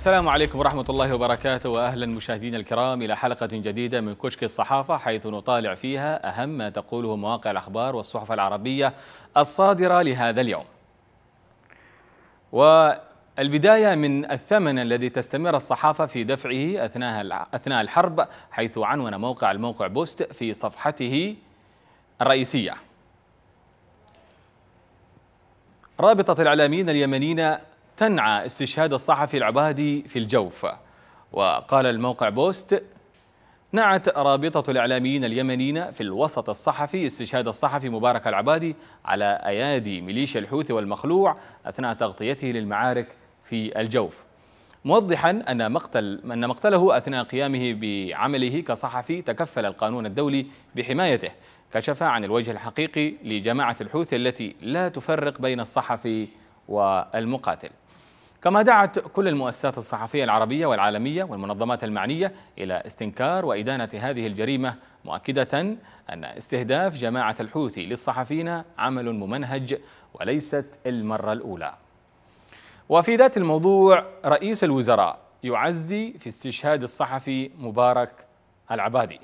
السلام عليكم ورحمة الله وبركاته وأهلا مشاهدينا الكرام إلى حلقة جديدة من كشك الصحافة حيث نطالع فيها أهم ما تقوله مواقع الأخبار والصحف العربية الصادرة لهذا اليوم والبداية من الثمن الذي تستمر الصحافة في دفعه أثناء أثناء الحرب حيث عنون موقع الموقع بوست في صفحته الرئيسية رابطة الإعلاميين اليمنيين تنعى استشهاد الصحفي العبادي في الجوف وقال الموقع بوست نعت رابطة الإعلاميين اليمنيين في الوسط الصحفي استشهاد الصحفي مبارك العبادي على أيادي ميليشيا الحوثي والمخلوع أثناء تغطيته للمعارك في الجوف موضحا أن, مقتل أن مقتله أثناء قيامه بعمله كصحفي تكفل القانون الدولي بحمايته كشف عن الوجه الحقيقي لجماعة الحوثي التي لا تفرق بين الصحفي والمقاتل كما دعت كل المؤسسات الصحفية العربية والعالمية والمنظمات المعنية إلى استنكار وإدانة هذه الجريمة مؤكدة أن استهداف جماعة الحوثي للصحفيين عمل ممنهج وليست المرة الأولى وفي ذات الموضوع رئيس الوزراء يعزي في استشهاد الصحفي مبارك العبادي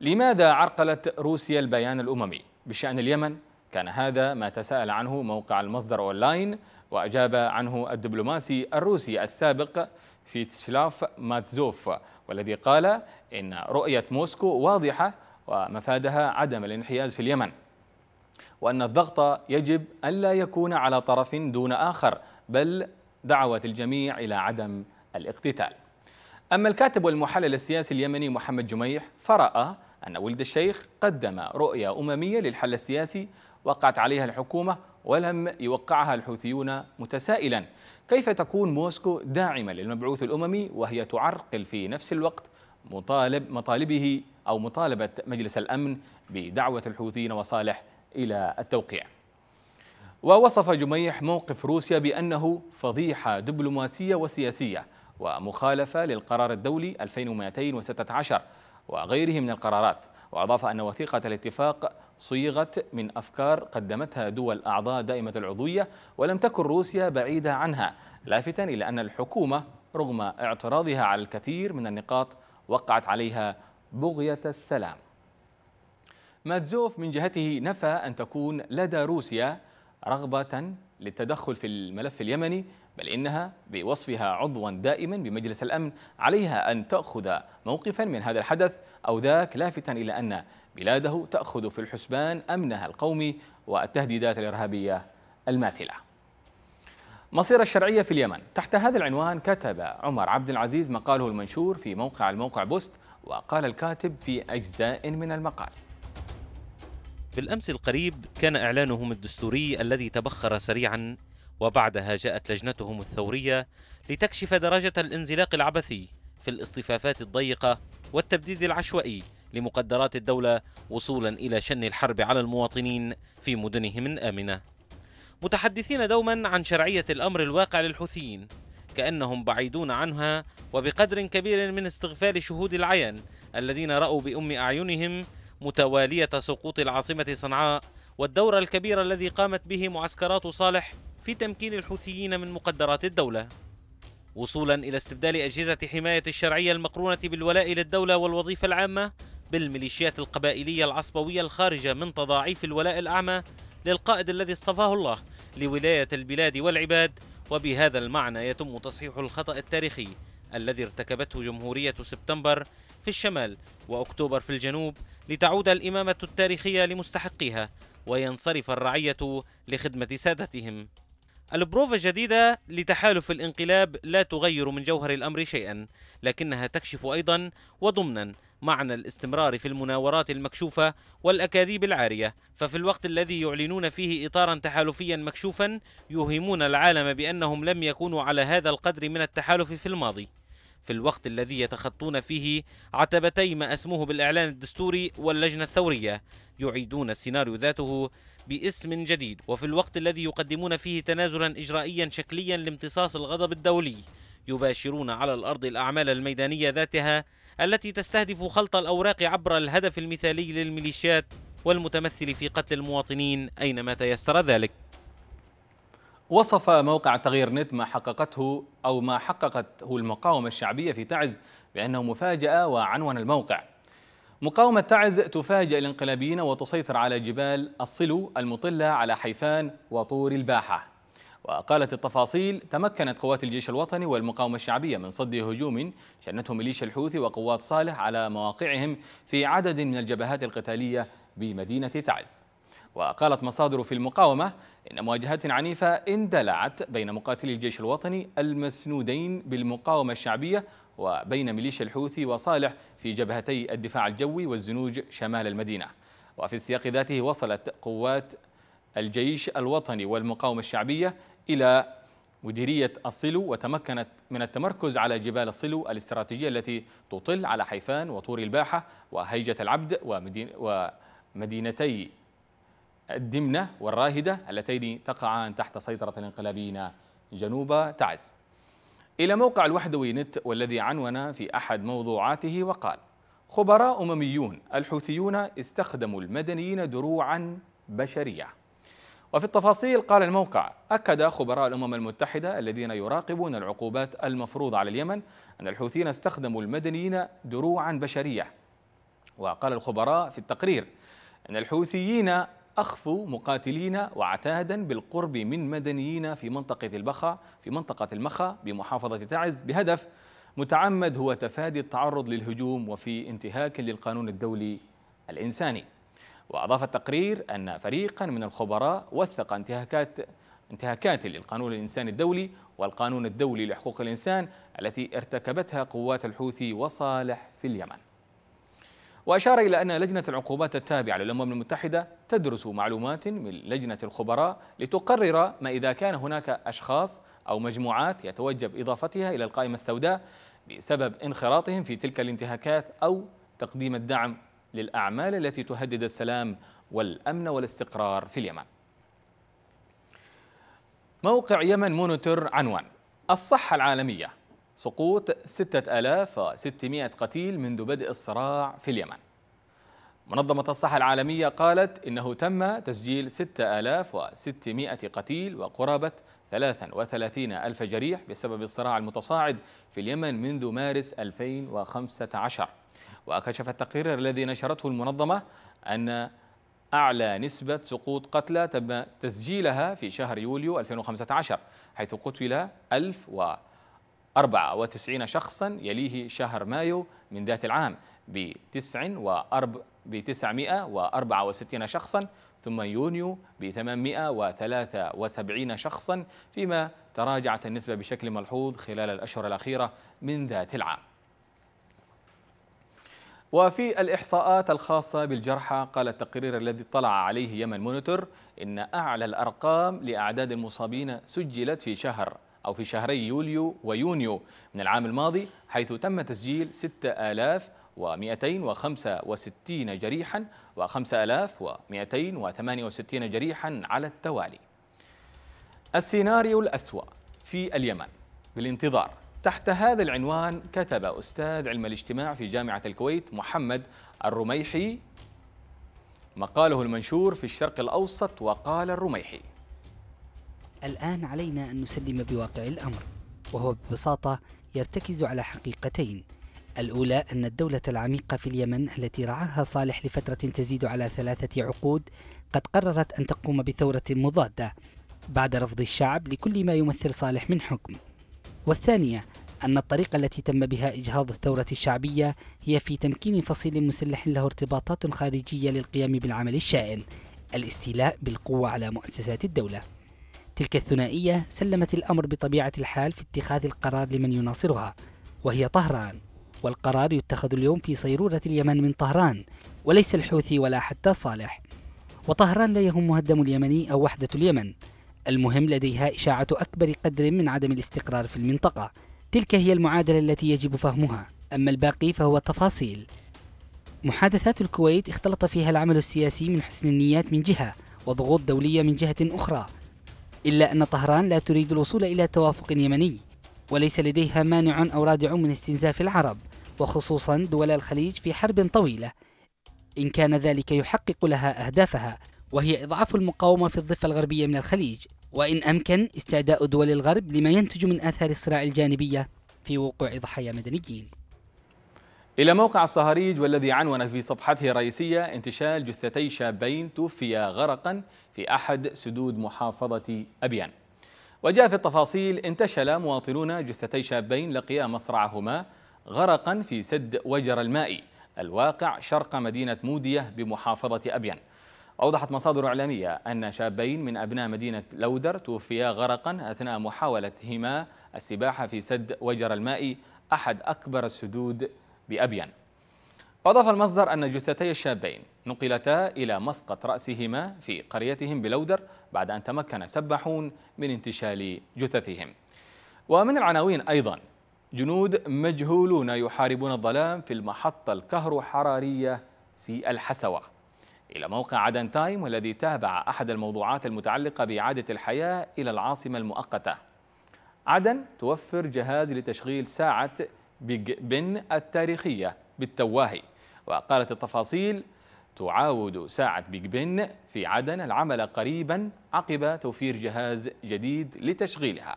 لماذا عرقلت روسيا البيان الأممي بشأن اليمن كان هذا ما تساءل عنه موقع المصدر أونلاين وأجاب عنه الدبلوماسي الروسي السابق فيتسلاف ماتزوف والذي قال إن رؤية موسكو واضحة ومفادها عدم الانحياز في اليمن وأن الضغط يجب ألا يكون على طرف دون آخر بل دعوة الجميع إلى عدم الاقتتال أما الكاتب والمحلل السياسي اليمني محمد جميح فرأى أن ولد الشيخ قدم رؤية أممية للحل السياسي وقعت عليها الحكومة ولم يوقعها الحوثيون متسائلا كيف تكون موسكو داعمة للمبعوث الأممي وهي تعرقل في نفس الوقت مطالب مطالبه أو مطالبة مجلس الأمن بدعوة الحوثيين وصالح إلى التوقيع ووصف جميح موقف روسيا بأنه فضيحة دبلوماسية وسياسية ومخالفة للقرار الدولي 2216 وغيره من القرارات وأضاف أن وثيقة الاتفاق صيغت من أفكار قدمتها دول أعضاء دائمة العضوية ولم تكن روسيا بعيدة عنها لافتا إلى أن الحكومة رغم اعتراضها على الكثير من النقاط وقعت عليها بغية السلام ماتزوف من جهته نفى أن تكون لدى روسيا رغبة للتدخل في الملف اليمني بل إنها بوصفها عضوا دائما بمجلس الأمن عليها أن تأخذ موقفا من هذا الحدث أو ذاك لافتا إلى أن بلاده تأخذ في الحسبان أمنها القومي والتهديدات الإرهابية الماثلة مصير الشرعية في اليمن تحت هذا العنوان كتب عمر عبد العزيز مقاله المنشور في موقع الموقع بوست وقال الكاتب في أجزاء من المقال بالأمس القريب كان إعلانهم الدستوري الذي تبخر سريعا وبعدها جاءت لجنتهم الثورية لتكشف درجة الانزلاق العبثي في الاصطفافات الضيقة والتبديد العشوائي لمقدرات الدولة وصولا إلى شن الحرب على المواطنين في مدنهم الآمنة متحدثين دوما عن شرعية الأمر الواقع للحوثيين كأنهم بعيدون عنها وبقدر كبير من استغفال شهود العين الذين رأوا بأم أعينهم متوالية سقوط العاصمة صنعاء والدور الكبير الذي قامت به معسكرات صالح في تمكين الحوثيين من مقدرات الدولة وصولا إلى استبدال أجهزة حماية الشرعية المقرونة بالولاء للدولة والوظيفة العامة بالميليشيات القبائلية العصبوية الخارجة من تضاعيف الولاء الأعمى للقائد الذي اصطفاه الله لولاية البلاد والعباد وبهذا المعنى يتم تصحيح الخطأ التاريخي الذي ارتكبته جمهورية سبتمبر في الشمال وأكتوبر في الجنوب لتعود الإمامة التاريخية لمستحقيها وينصرف الرعية لخدمة سادتهم البروفة الجديدة لتحالف الانقلاب لا تغير من جوهر الأمر شيئا لكنها تكشف أيضا وضمنا معنى الاستمرار في المناورات المكشوفة والأكاذيب العارية ففي الوقت الذي يعلنون فيه إطارا تحالفيا مكشوفا يوهمون العالم بأنهم لم يكونوا على هذا القدر من التحالف في الماضي في الوقت الذي يتخطون فيه عتبتي ما أسموه بالإعلان الدستوري واللجنة الثورية يعيدون السيناريو ذاته باسم جديد وفي الوقت الذي يقدمون فيه تنازلا إجرائيا شكليا لامتصاص الغضب الدولي يباشرون على الأرض الأعمال الميدانية ذاتها التي تستهدف خلط الأوراق عبر الهدف المثالي للميليشيات والمتمثل في قتل المواطنين أينما تيسر ذلك وصف موقع تغيير نت ما حققته أو ما حققته المقاومة الشعبية في تعز بأنه مفاجأة وعنون الموقع مقاومة تعز تفاجئ الانقلابيين وتسيطر على جبال الصلو المطلة على حيفان وطور الباحة وقالت التفاصيل تمكنت قوات الجيش الوطني والمقاومة الشعبية من صد هجوم شنته ميليشيا الحوثي وقوات صالح على مواقعهم في عدد من الجبهات القتالية بمدينة تعز وقالت مصادر في المقاومة إن مواجهات عنيفة اندلعت بين مقاتلي الجيش الوطني المسنودين بالمقاومة الشعبية وبين ميليشيا الحوثي وصالح في جبهتي الدفاع الجوي والزنوج شمال المدينة وفي السياق ذاته وصلت قوات الجيش الوطني والمقاومة الشعبية إلى مديرية الصلو وتمكنت من التمركز على جبال الصلو الاستراتيجية التي تطل على حيفان وطور الباحة وهيجة العبد ومدينتي الدمنة والراهدة اللتين تقعان تحت سيطرة الانقلابيين جنوب تعز إلى موقع الوحدوي نت والذي عنون في أحد موضوعاته وقال خبراء أمميون الحوثيون استخدموا المدنيين دروعا بشرية وفي التفاصيل قال الموقع أكد خبراء الأمم المتحدة الذين يراقبون العقوبات المفروضة على اليمن أن الحوثيين استخدموا المدنيين دروعا بشرية وقال الخبراء في التقرير أن الحوثيين أخفوا مقاتلين وعتادا بالقرب من مدنيين في منطقة البخا في منطقة المخا بمحافظة تعز بهدف متعمد هو تفادي التعرض للهجوم وفي انتهاك للقانون الدولي الإنساني وأضاف التقرير أن فريقا من الخبراء وثق انتهاكات انتهاكات للقانون الإنساني الدولي والقانون الدولي لحقوق الإنسان التي ارتكبتها قوات الحوثي وصالح في اليمن وأشار إلى أن لجنة العقوبات التابعة للأمم المتحدة تدرس معلومات من لجنة الخبراء لتقرر ما إذا كان هناك أشخاص أو مجموعات يتوجب إضافتها إلى القائمة السوداء بسبب انخراطهم في تلك الانتهاكات أو تقديم الدعم للأعمال التي تهدد السلام والأمن والاستقرار في اليمن موقع يمن مونيتور عنوان الصحة العالمية سقوط 6600 قتيل منذ بدء الصراع في اليمن منظمة الصحة العالمية قالت إنه تم تسجيل 6600 قتيل وقرابة 33 ألف جريح بسبب الصراع المتصاعد في اليمن منذ مارس 2015 وكشف التقرير الذي نشرته المنظمة أن أعلى نسبة سقوط قتلى تم تسجيلها في شهر يوليو 2015 حيث قتل 1000 94 شخصا يليه شهر مايو من ذات العام ب 964 شخصا ثم يونيو ب 873 شخصا فيما تراجعت النسبة بشكل ملحوظ خلال الأشهر الأخيرة من ذات العام وفي الإحصاءات الخاصة بالجرحى قال التقرير الذي اطلع عليه يمن مونيتور إن أعلى الأرقام لأعداد المصابين سجلت في شهر أو في شهري يوليو ويونيو من العام الماضي حيث تم تسجيل 6265 جريحا و5268 جريحا على التوالي السيناريو الأسوأ في اليمن بالانتظار تحت هذا العنوان كتب أستاذ علم الاجتماع في جامعة الكويت محمد الرميحي مقاله المنشور في الشرق الأوسط وقال الرميحي الآن علينا أن نسلم بواقع الأمر وهو ببساطة يرتكز على حقيقتين الأولى أن الدولة العميقة في اليمن التي رعاها صالح لفترة تزيد على ثلاثة عقود قد قررت أن تقوم بثورة مضادة بعد رفض الشعب لكل ما يمثل صالح من حكم والثانية أن الطريقة التي تم بها إجهاض الثورة الشعبية هي في تمكين فصيل مسلح له ارتباطات خارجية للقيام بالعمل الشائن الاستيلاء بالقوة على مؤسسات الدولة تلك الثنائية سلمت الأمر بطبيعة الحال في اتخاذ القرار لمن يناصرها وهي طهران والقرار يتخذ اليوم في صيرورة اليمن من طهران وليس الحوثي ولا حتى صالح وطهران لا يهمها الدم اليمني أو وحدة اليمن المهم لديها إشاعة أكبر قدر من عدم الاستقرار في المنطقة تلك هي المعادلة التي يجب فهمها أما الباقي فهو تفاصيل محادثات الكويت اختلط فيها العمل السياسي من حسن النيات من جهة وضغوط دولية من جهة أخرى إلا أن طهران لا تريد الوصول إلى توافق يمني وليس لديها مانع أو رادع من استنزاف العرب وخصوصا دول الخليج في حرب طويلة إن كان ذلك يحقق لها أهدافها وهي إضعاف المقاومة في الضفة الغربية من الخليج وإن أمكن استعداء دول الغرب لما ينتج من آثار الصراع الجانبية في وقوع ضحايا مدنيين إلى موقع الصهاريج والذي عنون في صفحته الرئيسية انتشال جثتي شابين توفيا غرقا في أحد سدود محافظة أبيان وجاء في التفاصيل انتشل مواطنون جثتي شابين لقيا مصرعهما غرقا في سد وجر المائي الواقع شرق مدينة مودية بمحافظة أبيان أوضحت مصادر إعلامية أن شابين من أبناء مدينة لودر توفيا غرقا أثناء محاولتهما السباحة في سد وجر المائي أحد أكبر السدود بأبين أضاف المصدر أن جثتي الشابين نقلتا إلى مسقط رأسهما في قريتهم بلودر بعد أن تمكن سباحون من انتشال جثثهم ومن العناوين أيضا جنود مجهولون يحاربون الظلام في المحطة الكهروحرارية حرارية في الحسوة إلى موقع عدن تايم والذي تابع أحد الموضوعات المتعلقة بإعادة الحياة إلى العاصمة المؤقتة عدن توفر جهاز لتشغيل ساعة بيج بن التاريخية بالتواهي وقالت التفاصيل تعاود ساعة بيج بن في عدن العمل قريبا عقب توفير جهاز جديد لتشغيلها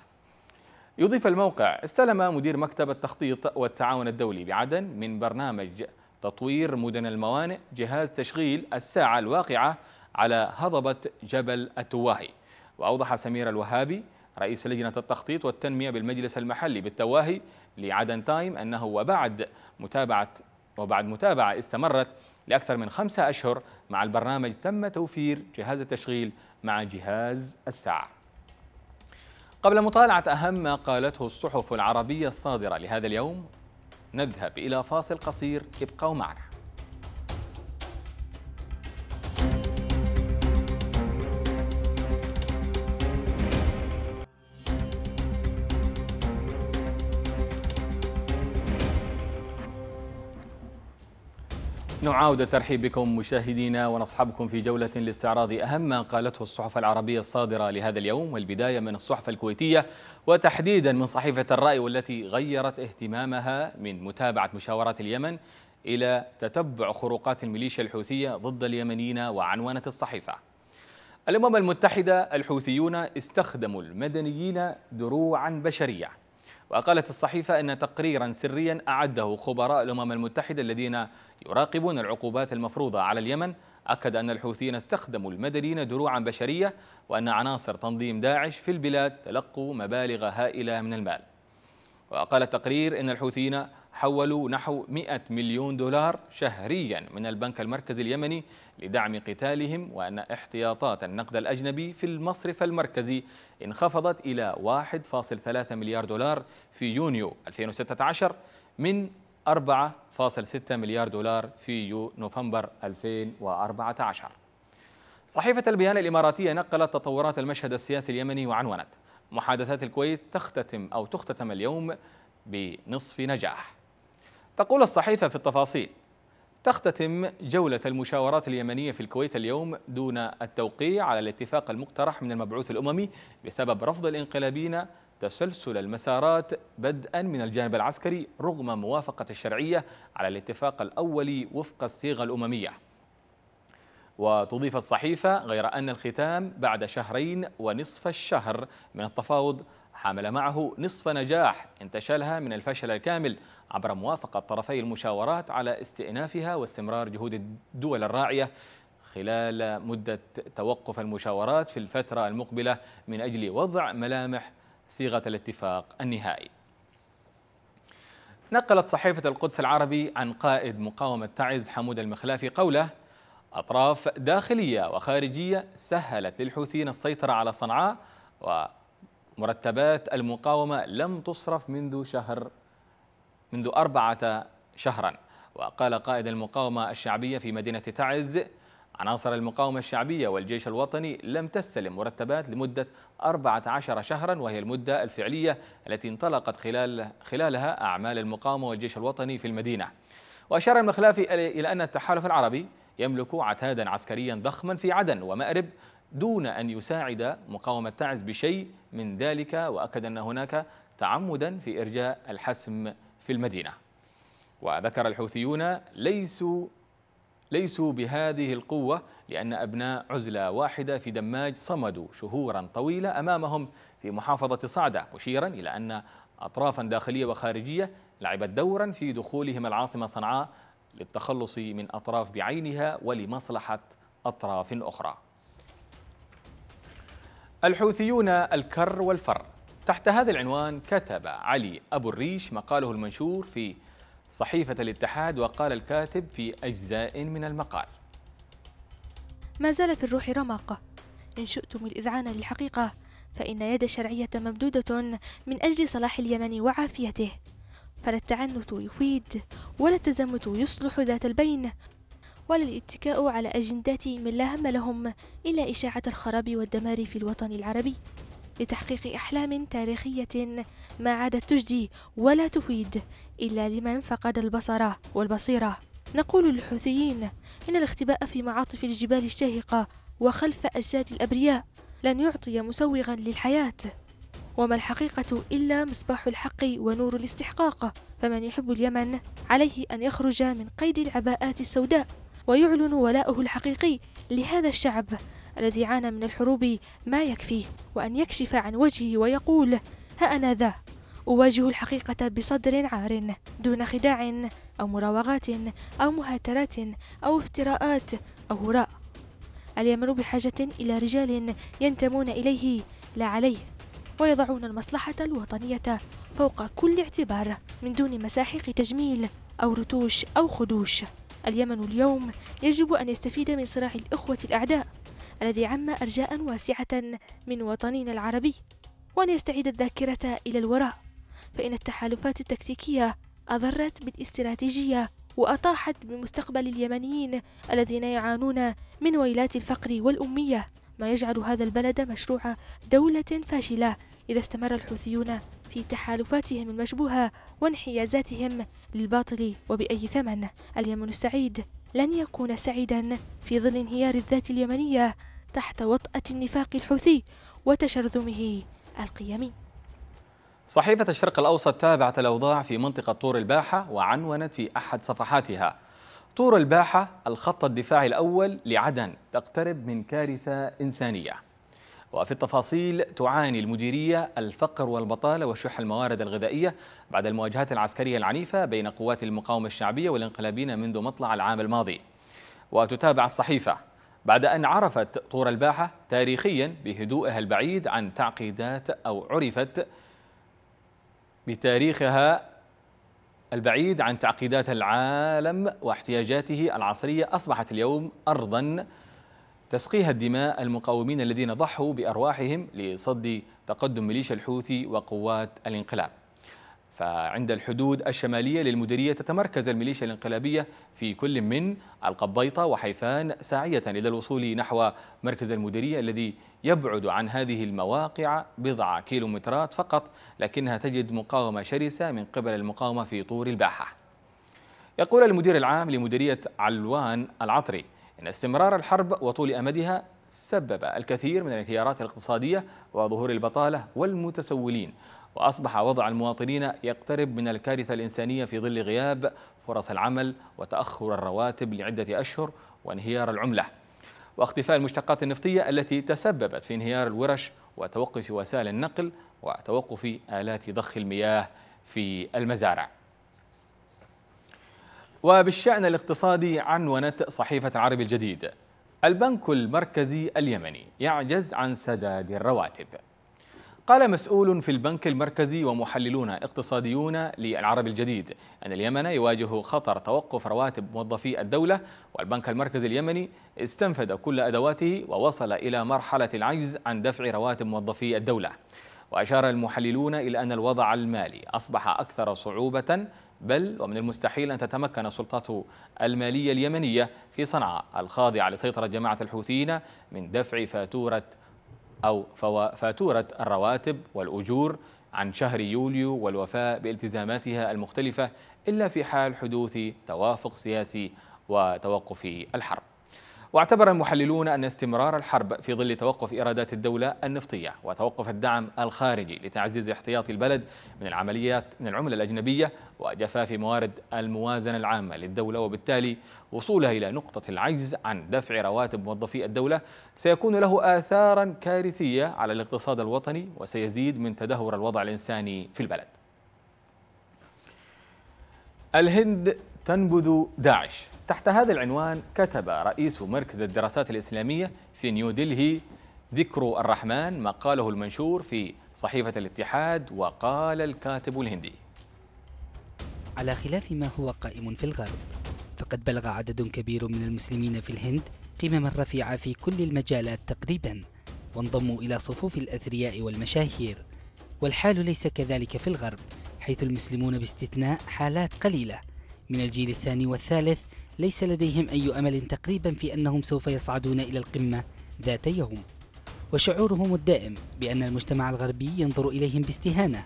يضيف الموقع استلم مدير مكتب التخطيط والتعاون الدولي بعدن من برنامج تطوير مدن الموانئ جهاز تشغيل الساعة الواقعة على هضبة جبل التواهي وأوضح سمير الوهابي رئيس لجنة التخطيط والتنمية بالمجلس المحلي بالتواهي لعدن تايم أنه وبعد متابعة وبعد متابعة استمرت لأكثر من خمسة أشهر مع البرنامج تم توفير جهاز التشغيل مع جهاز الساعة قبل مطالعة أهم ما قالته الصحف العربية الصادرة لهذا اليوم نذهب إلى فاصل قصير ابقوا معنا نعاود الترحيب بكم مشاهدينا ونصحبكم في جولة لاستعراض أهم ما قالته الصحف العربية الصادرة لهذا اليوم والبداية من الصحف الكويتية وتحديدا من صحيفة الرأي والتي غيرت اهتمامها من متابعة مشاورات اليمن إلى تتبع خروقات الميليشيا الحوثية ضد اليمنيين وعنوانة الصحيفة الأمم المتحدة الحوثيون استخدموا المدنيين دروعا بشرية وقالت الصحيفة أن تقريرا سريا أعده خبراء الأمم المتحدة الذين يراقبون العقوبات المفروضة على اليمن أكد أن الحوثيين استخدموا المدنيين دروعا بشرية وأن عناصر تنظيم داعش في البلاد تلقوا مبالغ هائلة من المال وقال التقرير أن الحوثيين حولوا نحو 100 مليون دولار شهريا من البنك المركزي اليمني لدعم قتالهم وأن احتياطات النقد الأجنبي في المصرف المركزي انخفضت إلى 1.3 مليار دولار في يونيو 2016 من 4.6 مليار دولار في نوفمبر 2014 صحيفة البيان الإماراتية نقلت تطورات المشهد السياسي اليمني وعنونت محادثات الكويت تختتم أو تختتم اليوم بنصف نجاح تقول الصحيفة في التفاصيل تختتم جولة المشاورات اليمنية في الكويت اليوم دون التوقيع على الاتفاق المقترح من المبعوث الأممي بسبب رفض الإنقلابين تسلسل المسارات بدءا من الجانب العسكري رغم موافقة الشرعية على الاتفاق الأولي وفق الصيغة الأممية وتضيف الصحيفة غير أن الختام بعد شهرين ونصف الشهر من التفاوض حمل معه نصف نجاح انتشلها من الفشل الكامل عبر موافقة طرفي المشاورات على استئنافها واستمرار جهود الدول الراعية خلال مدة توقف المشاورات في الفترة المقبلة من أجل وضع ملامح صيغة الاتفاق النهائي نقلت صحيفة القدس العربي عن قائد مقاومة تعز حمود المخلافي قوله أطراف داخلية وخارجية سهلت للحوثيين السيطرة على صنعاء ومرتبات المقاومة لم تصرف منذ شهر منذ أربعة شهرا وقال قائد المقاومة الشعبية في مدينة تعز عناصر المقاومة الشعبية والجيش الوطني لم تستلم مرتبات لمدة 14 شهرا وهي المدة الفعلية التي انطلقت خلال خلالها أعمال المقاومة والجيش الوطني في المدينة وأشار المخلافي إلى أن التحالف العربي يملك عتادا عسكريا ضخما في عدن ومأرب دون أن يساعد مقاومة تعز بشيء من ذلك وأكد أن هناك تعمدا في إرجاء الحسم في المدينة وذكر الحوثيون ليسوا ليسوا بهذه القوة لأن أبناء عزلة واحدة في دماج صمدوا شهورا طويلة أمامهم في محافظة صعدة مشيرا إلى أن أطرافا داخلية وخارجية لعبت دورا في دخولهم العاصمة صنعاء للتخلص من أطراف بعينها ولمصلحة أطراف أخرى الحوثيون الكر والفر تحت هذا العنوان كتب علي أبو الريش مقاله المنشور في صحيفة الاتحاد وقال الكاتب في أجزاء من المقال ما زال في الروح رمق إن شئتم الإذعان للحقيقة فإن يد الشرعية ممدودة من أجل صلاح اليمن وعافيته فلا التعنت يفيد ولا التزمت يصلح ذات البين ولا الاتكاء على أجندات من لا هم لهم إلا إشاعة الخراب والدمار في الوطن العربي لتحقيق أحلام تاريخية ما عادت تجدي ولا تفيد إلا لمن فقد البصر والبصيرة نقول للحوثيين إن الاختباء في معاطف الجبال الشاهقة وخلف أجساد الأبرياء لن يعطي مسوغا للحياة وما الحقيقة إلا مصباح الحق ونور الاستحقاق فمن يحب اليمن عليه أن يخرج من قيد العباءات السوداء ويعلن ولاؤه الحقيقي لهذا الشعب الذي عانى من الحروب ما يكفيه وأن يكشف عن وجهه ويقول ها أنا ذا أواجه الحقيقة بصدر عار دون خداع أو مراوغات أو مهاترات أو افتراءات أو هراء اليمن بحاجة إلى رجال ينتمون إليه لا عليه ويضعون المصلحة الوطنية فوق كل اعتبار من دون مساحيق تجميل أو رتوش أو خدوش اليمن اليوم يجب أن يستفيد من صراع الإخوة الأعداء الذي عم أرجاء واسعة من وطننا العربي وأن يستعيد الذاكرة إلى الوراء فإن التحالفات التكتيكية أضرت بالاستراتيجية وأطاحت بمستقبل اليمنيين الذين يعانون من ويلات الفقر والأمية ما يجعل هذا البلد مشروع دولة فاشلة إذا استمر الحوثيون في تحالفاتهم المشبوهة وانحيازاتهم للباطل وبأي ثمن اليمن السعيد لن يكون سعيدا في ظل انهيار الذات اليمنية تحت وطأة النفاق الحوثي وتشرذمه القيمي صحيفة الشرق الأوسط تابعت الأوضاع في منطقة طور الباحة وعنونت في أحد صفحاتها طور الباحة الخط الدفاعي الأول لعدن تقترب من كارثة إنسانية وفي التفاصيل تعاني المديرية الفقر والبطالة وشح الموارد الغذائية بعد المواجهات العسكرية العنيفة بين قوات المقاومة الشعبية والانقلابين منذ مطلع العام الماضي وتتابع الصحيفة بعد أن عرفت طور الباحة تاريخيا بهدوئها البعيد عن تعقيدات أو عرفت بتاريخها البعيد عن تعقيدات العالم واحتياجاته العصرية أصبحت اليوم أرضا تسقيها الدماء المقاومين الذين ضحوا بأرواحهم لصد تقدم ميليشيا الحوثي وقوات الانقلاب فعند الحدود الشمالية للمديرية تتمركز الميليشيا الانقلابية في كل من القبيطة وحيفان ساعية إلى الوصول نحو مركز المديرية الذي يبعد عن هذه المواقع بضع كيلومترات فقط لكنها تجد مقاومة شرسة من قبل المقاومة في طور الباحة يقول المدير العام لمديرية علوان العطري إن استمرار الحرب وطول أمدها سبب الكثير من الانهيارات الاقتصادية وظهور البطالة والمتسولين وأصبح وضع المواطنين يقترب من الكارثة الإنسانية في ظل غياب فرص العمل وتأخر الرواتب لعدة أشهر وانهيار العملة واختفاء المشتقات النفطية التي تسببت في انهيار الورش وتوقف وسائل النقل وتوقف آلات ضخ المياه في المزارع وبالشأن الاقتصادي عنونت صحيفة العربي الجديد البنك المركزي اليمني يعجز عن سداد الرواتب قال مسؤول في البنك المركزي ومحللون اقتصاديون للعرب الجديد أن اليمن يواجه خطر توقف رواتب موظفي الدولة والبنك المركزي اليمني استنفد كل أدواته ووصل إلى مرحلة العجز عن دفع رواتب موظفي الدولة وأشار المحللون إلى أن الوضع المالي أصبح أكثر صعوبة بل ومن المستحيل أن تتمكن السلطات المالية اليمنية في صنعاء الخاضعة لسيطرة جماعة الحوثيين من دفع فاتورة أو فاتورة الرواتب والأجور عن شهر يوليو والوفاء بالتزاماتها المختلفة إلا في حال حدوث توافق سياسي وتوقف الحرب واعتبر المحللون أن استمرار الحرب في ظل توقف إيرادات الدولة النفطية وتوقف الدعم الخارجي لتعزيز احتياط البلد من العمليات من العملة الأجنبية وجفاف موارد الموازنة العامة للدولة وبالتالي وصولها إلى نقطة العجز عن دفع رواتب موظفي الدولة سيكون له آثارا كارثية على الاقتصاد الوطني وسيزيد من تدهور الوضع الإنساني في البلد الهند تنبذ داعش تحت هذا العنوان كتب رئيس مركز الدراسات الإسلامية في نيودلهي ذكر الرحمن مقاله المنشور في صحيفة الاتحاد وقال الكاتب الهندي على خلاف ما هو قائم في الغرب فقد بلغ عدد كبير من المسلمين في الهند قمما رفيعة في كل المجالات تقريبا وانضموا إلى صفوف الأثرياء والمشاهير والحال ليس كذلك في الغرب حيث المسلمون باستثناء حالات قليله من الجيل الثاني والثالث ليس لديهم أي أمل تقريبا في أنهم سوف يصعدون إلى القمة ذات يوم وشعورهم الدائم بأن المجتمع الغربي ينظر إليهم باستهانة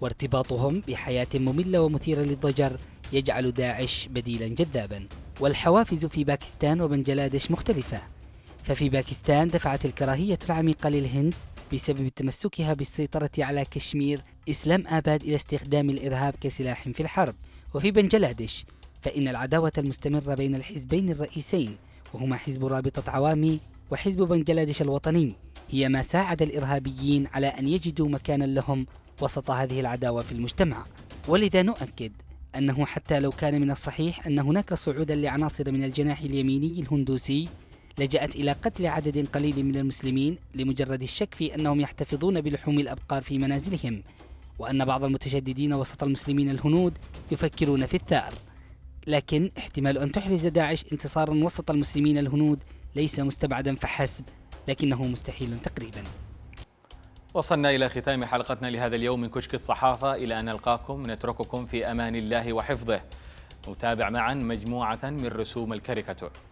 وارتباطهم بحياة مملة ومثيرة للضجر يجعل داعش بديلا جذابا والحوافز في باكستان وبنجلاديش مختلفة ففي باكستان دفعت الكراهية العميقة للهند بسبب تمسكها بالسيطرة على كشمير إسلام آباد إلى استخدام الإرهاب كسلاح في الحرب وفي بنجلاديش فإن العداوة المستمرة بين الحزبين الرئيسين وهما حزب رابطة عوامي وحزب بنجلاديش الوطني هي ما ساعد الإرهابيين على أن يجدوا مكانا لهم وسط هذه العداوة في المجتمع ولذا نؤكد أنه حتى لو كان من الصحيح أن هناك صعودا لعناصر من الجناح اليميني الهندوسي لجأت إلى قتل عدد قليل من المسلمين لمجرد الشك في أنهم يحتفظون بلحوم الأبقار في منازلهم وأن بعض المتشددين وسط المسلمين الهنود يفكرون في الثأر لكن احتمال أن تحرز داعش انتصارا وسط المسلمين الهنود ليس مستبعدا فحسب لكنه مستحيل تقريبا وصلنا إلى ختام حلقتنا لهذا اليوم من كشك الصحافة إلى أن نلقاكم نترككم في أمان الله وحفظه نتابع معا مجموعة من رسوم الكاريكاتور